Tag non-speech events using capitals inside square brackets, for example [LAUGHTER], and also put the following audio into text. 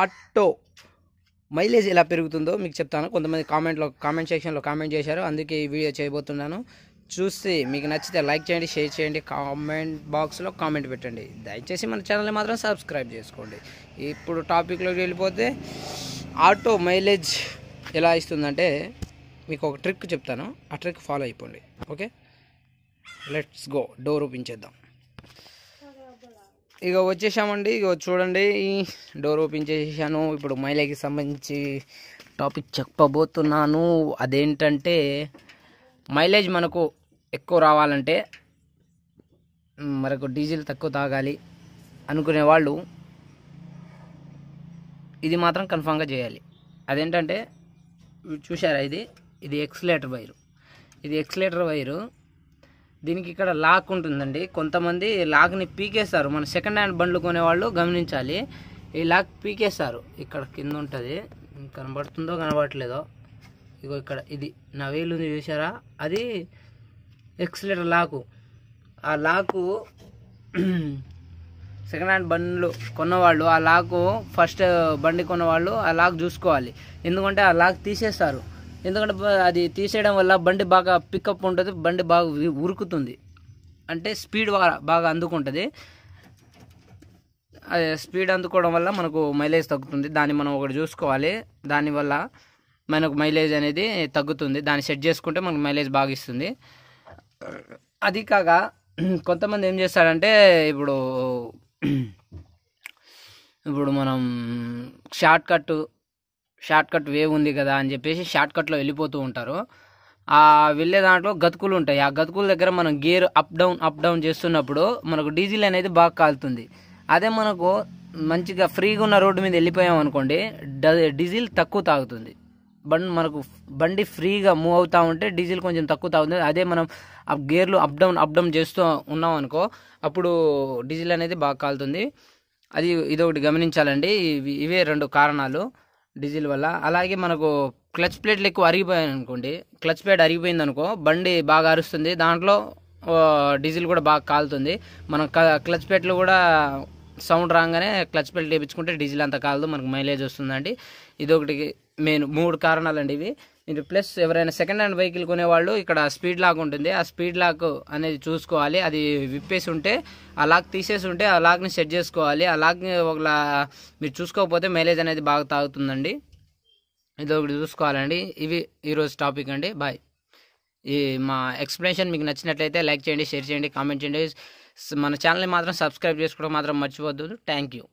auto mileage ఎలా పెరుగుతుందో మీకు చెప్తాను కొంతమంది కామెంట్లో కామెంట్ సెక్షన్లో కామెంట్ చేశారు అందుకే ఈ వీడియో చేయబోతున్నాను చూసి మీకు నచ్చితే లైక్ చేయండి షేర్ చేయండి కామెంట్ బాక్స్లో కామెంట్ పెట్టండి దయచేసి మన ఛానల్ని మాత్రం సబ్స్క్రైబ్ చేసుకోండి ఇప్పుడు టాపిక్లోకి వెళ్ళిపోతే ఆటో మైలేజ్ ఎలా ఇస్తుందంటే మీకు ఒక ట్రిక్ చెప్తాను ఆ ట్రిక్ ఫాలో అయిపోండి ఓకే లెట్స్ గో డోర్ ఊపించేద్దాం ఇక వచ్చేసామండి ఇక చూడండి డోర్ ఓపెన్ చేసేసాను ఇప్పుడు మహిళకి సంబంధించి టాపిక్ చెప్పబోతున్నాను అదేంటంటే మైలేజ్ మనకు ఎక్కువ రావాలంటే మనకు డీజిల్ తక్కువ తాగాలి అనుకునే వాళ్ళు ఇది మాత్రం కన్ఫామ్గా చేయాలి అదేంటంటే చూసారా ఇది ఇది ఎక్స్లేటర్ వైరు ఇది ఎక్స్లేటర్ వైరు దీనికి ఇక్కడ లాక్ ఉంటుందండి కొంతమంది లాక్ని పీకేస్తారు మన సెకండ్ హ్యాండ్ బండ్లు కొనేవాళ్ళు గమనించాలి ఈ లాక్ పీకేస్తారు ఇక్కడ కింద ఉంటుంది కనబడుతుందో కనబడట్లేదో ఇగో ఇక్కడ ఇది నా వేలు ఉంది చూసారా అది ఎక్స్లెటర్ లాకు ఆ లాకు [CLEARS THROAT] సెకండ్ హ్యాండ్ బండ్లు కొన్నవాళ్ళు ఆ లాకు ఫస్ట్ బండి కొన్నవాళ్ళు ఆ లాక్ చూసుకోవాలి ఎందుకంటే ఆ లాక్ తీసేస్తారు ఎందుకంటే అది తీసేయడం వల్ల బండి బాగా పికప్ ఉంటుంది బండి బాగా ఉరుకుతుంది అంటే స్పీడ్ బాగా బాగా అందుకుంటుంది అదే స్పీడ్ అందుకోవడం వల్ల మనకు మైలేజ్ తగ్గుతుంది దాన్ని మనం ఒకటి చూసుకోవాలి దానివల్ల మనకు మైలేజ్ అనేది తగ్గుతుంది దాన్ని సెట్ చేసుకుంటే మనకు మైలేజ్ బాగా ఇస్తుంది అది కాక [CLEARS THROAT] కొంతమంది ఏం చేస్తారంటే ఇప్పుడు [CLEARS THROAT] ఇప్పుడు మనం షార్ట్ కట్ షార్ట్కట్ వే ఉంది కదా అని చెప్పేసి షార్ట్కట్లో వెళ్ళిపోతూ ఉంటారు ఆ వెళ్ళే దాంట్లో గతుకులు ఉంటాయి ఆ గతుకుల దగ్గర మనం gear up down up down చేస్తున్నప్పుడు మనకు డీజిల్ అనేది బాగా కాలుతుంది అదే మనకు మంచిగా ఫ్రీగా ఉన్న రోడ్డు మీద వెళ్ళిపోయాం అనుకోండి డీజిల్ తక్కువ తాగుతుంది బండి మనకు బండి ఫ్రీగా మూవ్ అవుతూ ఉంటే డీజిల్ కొంచెం తక్కువ తాగుతుంది అదే మనం ఆ గేర్లు అప్ డౌన్ అప్ డౌన్ చేస్తూ ఉన్నాం అనుకో అప్పుడు డీజిల్ అనేది బాగా కాలుతుంది అది ఇదొకటి గమనించాలండి ఇవే రెండు కారణాలు డీజిల్ వల్ల అలాగే మనకు క్లచ్ ప్లేట్లు ఎక్కువ అరిగిపోయాయి అనుకోండి క్లచ్ ప్లేట్ అరిగిపోయింది అనుకో బండి బాగా అరుస్తుంది దాంట్లో డీజిల్ కూడా బాగా కాలుతుంది మనం క్లచ్ ప్లేట్లు కూడా సౌండ్ రాగానే క్లచ్ ప్లేట్ వేయించుకుంటే డీజిల్ అంత కాలదు మనకు మైలేజ్ వస్తుందండి ఒకటి మెయిన్ మూడు కారణాలండి ఇవి ఇది ప్లస్ ఎవరైనా సెకండ్ హ్యాండ్ వెహికల్ కొనేవాళ్ళు ఇక్కడ స్పీడ్ లాక్ ఉంటుంది ఆ స్పీడ్ లాక్ అనేది చూసుకోవాలి అది విప్పేసి ఉంటే ఆ లాక్ తీసేసి ఉంటే ఆ లాక్ని సెట్ చేసుకోవాలి ఆ లాక్ ఒకలా మీరు చూసుకోకపోతే మైలేజ్ అనేది బాగా తాగుతుందండి ఇది ఒకటి చూసుకోవాలండి ఇవి ఈరోజు టాపిక్ అండి బాయ్ ఈ మా ఎక్స్ప్లెనేషన్ మీకు నచ్చినట్లయితే లైక్ చేయండి షేర్ చేయండి కామెంట్ చేయండి మన ఛానల్ని మాత్రం సబ్స్క్రైబ్ చేసుకోవడం మాత్రం మర్చిపోద్దు థ్యాంక్ యూ